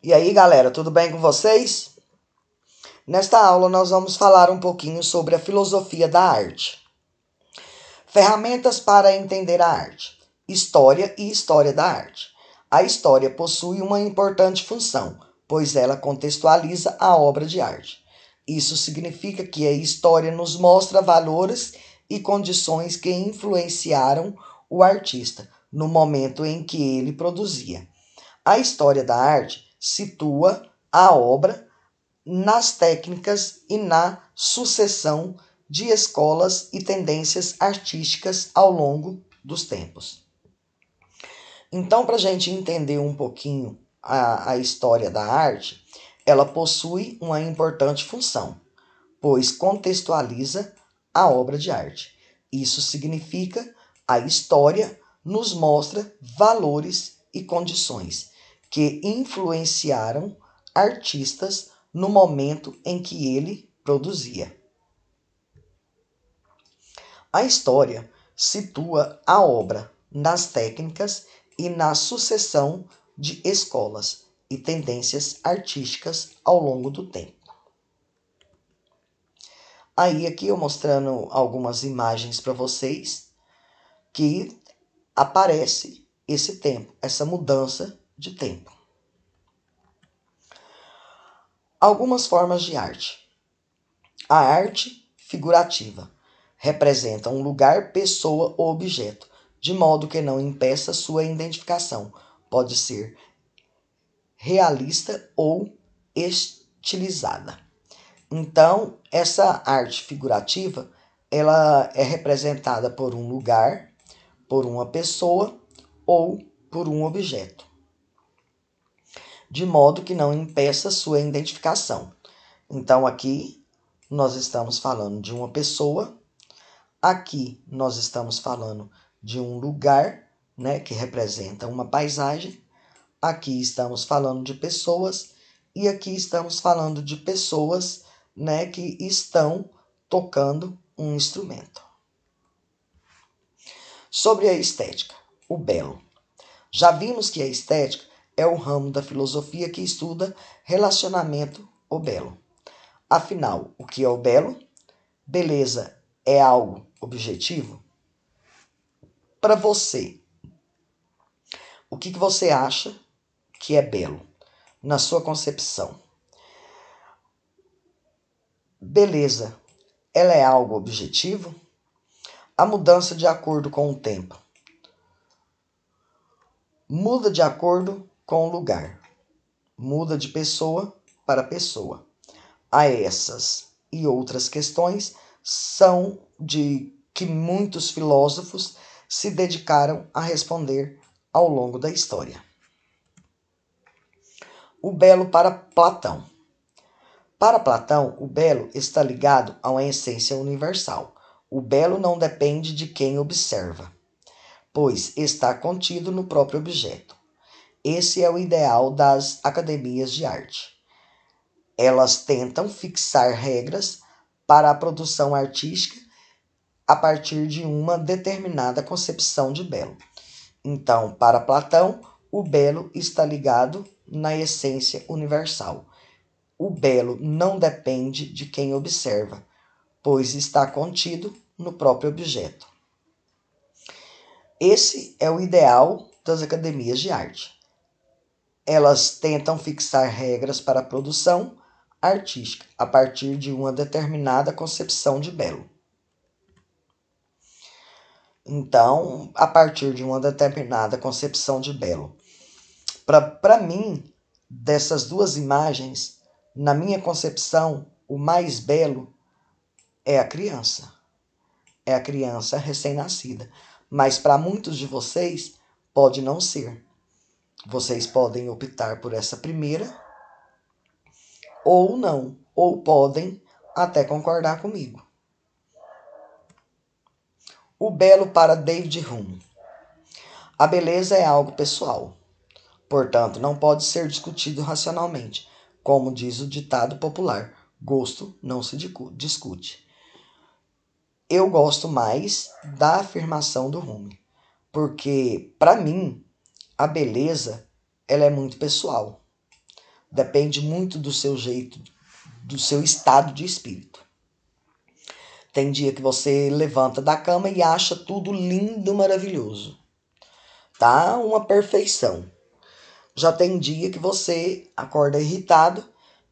E aí, galera, tudo bem com vocês? Nesta aula, nós vamos falar um pouquinho sobre a filosofia da arte. Ferramentas para entender a arte: História e História da Arte. A história possui uma importante função, pois ela contextualiza a obra de arte. Isso significa que a história nos mostra valores e condições que influenciaram o artista no momento em que ele produzia. A história da arte situa a obra nas técnicas e na sucessão de escolas e tendências artísticas ao longo dos tempos. Então, para a gente entender um pouquinho a, a história da arte, ela possui uma importante função, pois contextualiza a obra de arte. Isso significa a história nos mostra valores e condições que influenciaram artistas no momento em que ele produzia. A história situa a obra nas técnicas e na sucessão de escolas e tendências artísticas ao longo do tempo. Aí aqui eu mostrando algumas imagens para vocês que aparece esse tempo, essa mudança de tempo. Algumas formas de arte. A arte figurativa representa um lugar, pessoa ou objeto, de modo que não impeça sua identificação. Pode ser realista ou estilizada. Então, essa arte figurativa, ela é representada por um lugar, por uma pessoa ou por um objeto de modo que não impeça sua identificação. Então, aqui nós estamos falando de uma pessoa, aqui nós estamos falando de um lugar, né, que representa uma paisagem, aqui estamos falando de pessoas e aqui estamos falando de pessoas, né, que estão tocando um instrumento. Sobre a estética, o belo. Já vimos que a estética é o ramo da filosofia que estuda relacionamento ou belo. Afinal, o que é o belo? Beleza é algo objetivo? Para você, o que, que você acha que é belo na sua concepção? Beleza, ela é algo objetivo? A mudança de acordo com o tempo muda de acordo com lugar. Muda de pessoa para pessoa. A essas e outras questões são de que muitos filósofos se dedicaram a responder ao longo da história. O belo para Platão. Para Platão, o belo está ligado a uma essência universal. O belo não depende de quem observa, pois está contido no próprio objeto. Esse é o ideal das academias de arte. Elas tentam fixar regras para a produção artística a partir de uma determinada concepção de belo. Então, para Platão, o belo está ligado na essência universal. O belo não depende de quem observa, pois está contido no próprio objeto. Esse é o ideal das academias de arte. Elas tentam fixar regras para a produção artística a partir de uma determinada concepção de belo. Então, a partir de uma determinada concepção de belo. Para mim, dessas duas imagens, na minha concepção, o mais belo é a criança. É a criança recém-nascida. Mas para muitos de vocês, pode não ser. Vocês podem optar por essa primeira ou não, ou podem até concordar comigo. O belo para David Hume. A beleza é algo pessoal, portanto, não pode ser discutido racionalmente, como diz o ditado popular: gosto não se discute. Eu gosto mais da afirmação do Hume, porque, para mim, a beleza ela é muito pessoal. Depende muito do seu jeito, do seu estado de espírito. Tem dia que você levanta da cama e acha tudo lindo, maravilhoso. Tá? Uma perfeição. Já tem dia que você acorda irritado,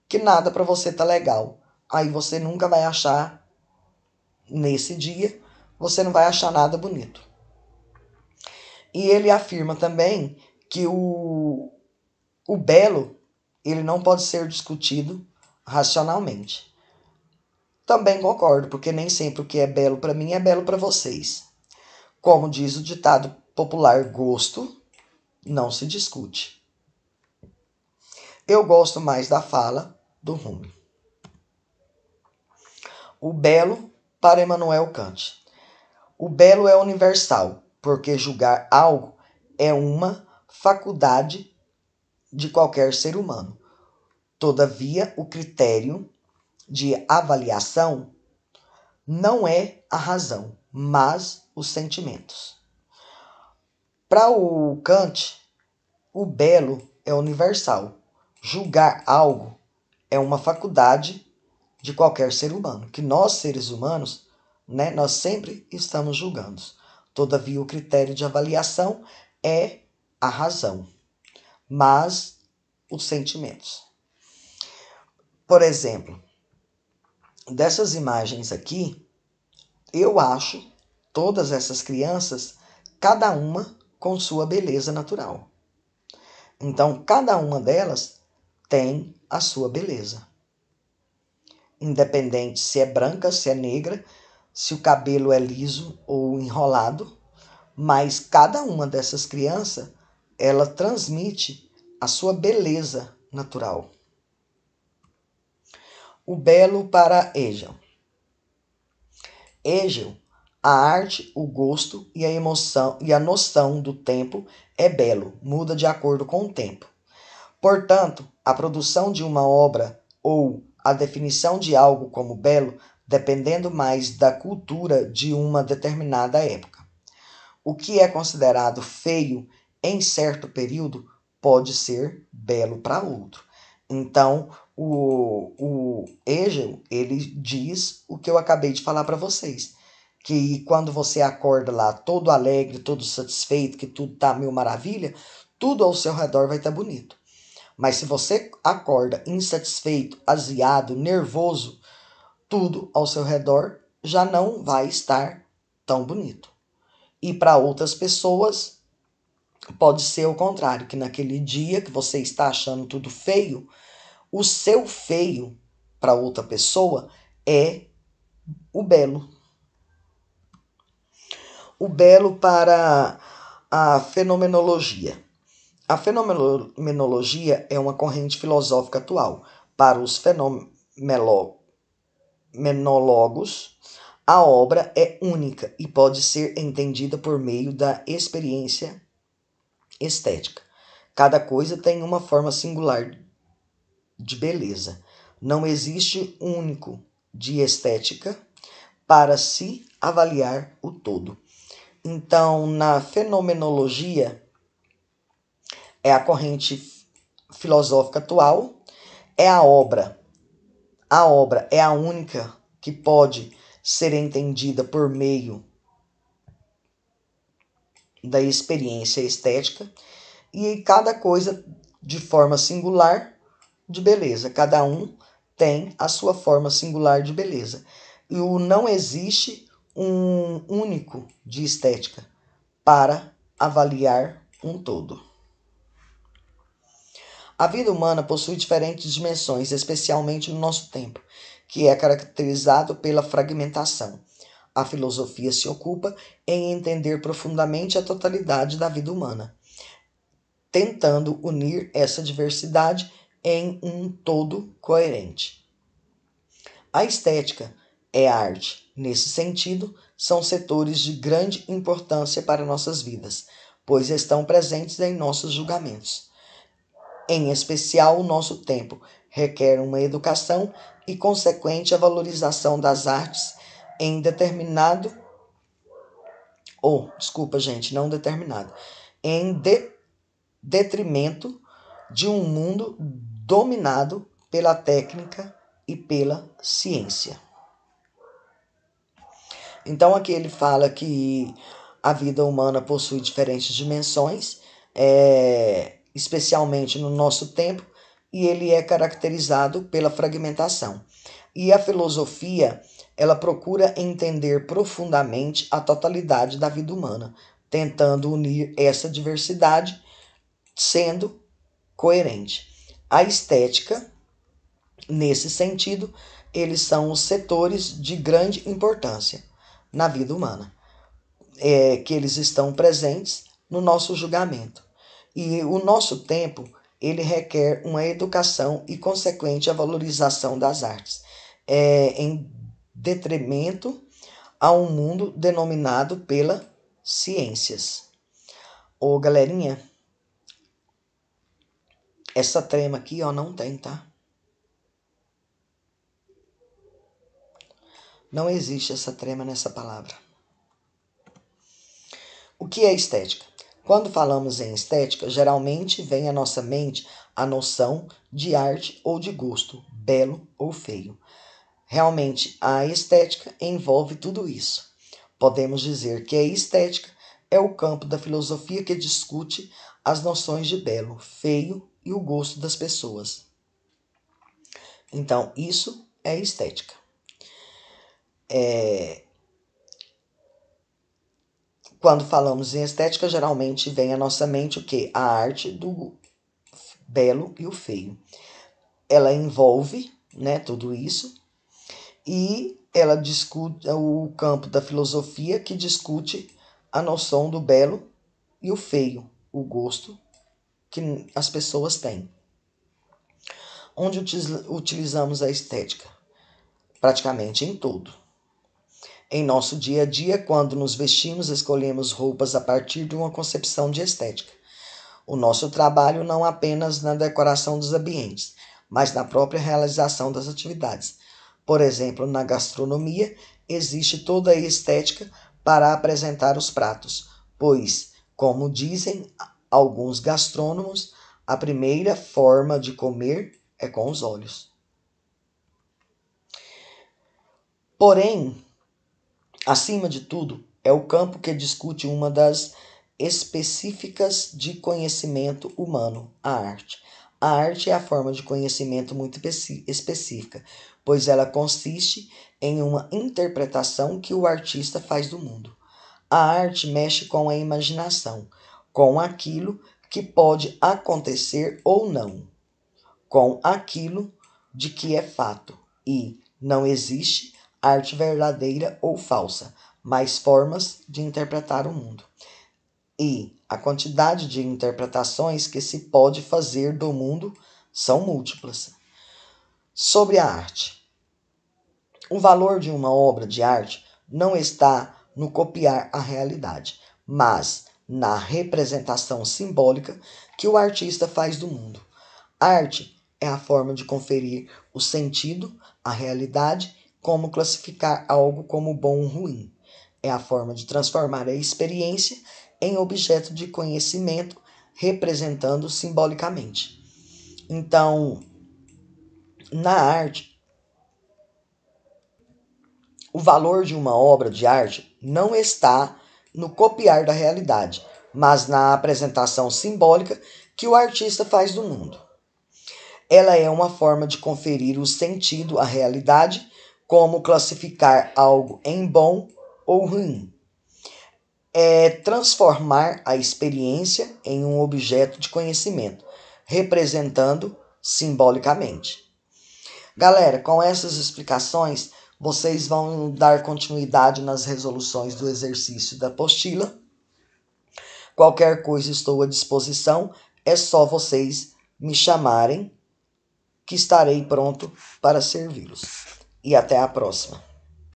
que nada para você tá legal. Aí você nunca vai achar nesse dia, você não vai achar nada bonito. E ele afirma também que o, o belo ele não pode ser discutido racionalmente. Também concordo, porque nem sempre o que é belo para mim é belo para vocês. Como diz o ditado popular, gosto não se discute. Eu gosto mais da fala do Rumi. O belo para Emmanuel Kant. O belo é universal, porque julgar algo é uma faculdade de qualquer ser humano. Todavia, o critério de avaliação não é a razão, mas os sentimentos. Para o Kant, o belo é universal. Julgar algo é uma faculdade de qualquer ser humano, que nós seres humanos, né, nós sempre estamos julgando. Todavia, o critério de avaliação é a razão, mas os sentimentos. Por exemplo, dessas imagens aqui, eu acho todas essas crianças, cada uma com sua beleza natural. Então, cada uma delas tem a sua beleza. Independente se é branca, se é negra, se o cabelo é liso ou enrolado, mas cada uma dessas crianças ela transmite a sua beleza natural. O belo para Hegel. Hegel, a arte, o gosto e a emoção e a noção do tempo é belo, muda de acordo com o tempo. Portanto, a produção de uma obra ou a definição de algo como belo dependendo mais da cultura de uma determinada época. O que é considerado feio em certo período pode ser belo para outro. Então, o, o ele diz o que eu acabei de falar para vocês, que quando você acorda lá todo alegre, todo satisfeito, que tudo tá mil maravilha, tudo ao seu redor vai estar tá bonito. Mas se você acorda insatisfeito, aziado, nervoso, tudo ao seu redor já não vai estar tão bonito. E para outras pessoas, pode ser o contrário, que naquele dia que você está achando tudo feio, o seu feio para outra pessoa é o belo. O belo para a fenomenologia. A fenomenologia é uma corrente filosófica atual. Para os fenomenólogos Menólogos, a obra é única e pode ser entendida por meio da experiência estética. Cada coisa tem uma forma singular de beleza. Não existe único de estética para se avaliar o todo. Então, na fenomenologia, é a corrente filosófica atual, é a obra a obra é a única que pode ser entendida por meio da experiência estética e cada coisa de forma singular de beleza. Cada um tem a sua forma singular de beleza. E o não existe um único de estética para avaliar um todo. A vida humana possui diferentes dimensões, especialmente no nosso tempo, que é caracterizado pela fragmentação. A filosofia se ocupa em entender profundamente a totalidade da vida humana, tentando unir essa diversidade em um todo coerente. A estética é arte. Nesse sentido, são setores de grande importância para nossas vidas, pois estão presentes em nossos julgamentos em especial o nosso tempo, requer uma educação e consequente a valorização das artes em determinado ou, oh, desculpa, gente, não determinado, em de, detrimento de um mundo dominado pela técnica e pela ciência. Então aqui ele fala que a vida humana possui diferentes dimensões, é, especialmente no nosso tempo, e ele é caracterizado pela fragmentação. E a filosofia, ela procura entender profundamente a totalidade da vida humana, tentando unir essa diversidade, sendo coerente. A estética, nesse sentido, eles são os setores de grande importância na vida humana, é, que eles estão presentes no nosso julgamento. E o nosso tempo, ele requer uma educação e consequente a valorização das artes, é, em detrimento a um mundo denominado pela ciências. Ô, galerinha, essa trema aqui, ó, não tem, tá? Não existe essa trema nessa palavra. O que é estética? Quando falamos em estética, geralmente vem à nossa mente a noção de arte ou de gosto, belo ou feio. Realmente, a estética envolve tudo isso. Podemos dizer que a estética é o campo da filosofia que discute as noções de belo, feio e o gosto das pessoas. Então, isso é estética. É, quando falamos em estética, geralmente vem à nossa mente o que? A arte do belo e o feio. Ela envolve né, tudo isso e ela discute é o campo da filosofia que discute a noção do belo e o feio, o gosto que as pessoas têm. Onde utilizamos a estética? Praticamente em tudo em nosso dia a dia, quando nos vestimos, escolhemos roupas a partir de uma concepção de estética. O nosso trabalho não apenas na decoração dos ambientes, mas na própria realização das atividades. Por exemplo, na gastronomia, existe toda a estética para apresentar os pratos, pois, como dizem alguns gastrônomos, a primeira forma de comer é com os olhos. Porém, Acima de tudo, é o campo que discute uma das específicas de conhecimento humano, a arte. A arte é a forma de conhecimento muito específica, pois ela consiste em uma interpretação que o artista faz do mundo. A arte mexe com a imaginação, com aquilo que pode acontecer ou não, com aquilo de que é fato e não existe arte verdadeira ou falsa, mas formas de interpretar o mundo. E a quantidade de interpretações que se pode fazer do mundo são múltiplas. Sobre a arte. O valor de uma obra de arte não está no copiar a realidade, mas na representação simbólica que o artista faz do mundo. arte é a forma de conferir o sentido à realidade como classificar algo como bom ou ruim. É a forma de transformar a experiência em objeto de conhecimento, representando simbolicamente. Então, na arte, o valor de uma obra de arte não está no copiar da realidade, mas na apresentação simbólica que o artista faz do mundo. Ela é uma forma de conferir o sentido à realidade como classificar algo em bom ou ruim. É transformar a experiência em um objeto de conhecimento, representando simbolicamente. Galera, com essas explicações, vocês vão dar continuidade nas resoluções do exercício da apostila. Qualquer coisa estou à disposição, é só vocês me chamarem que estarei pronto para servi-los e até a próxima.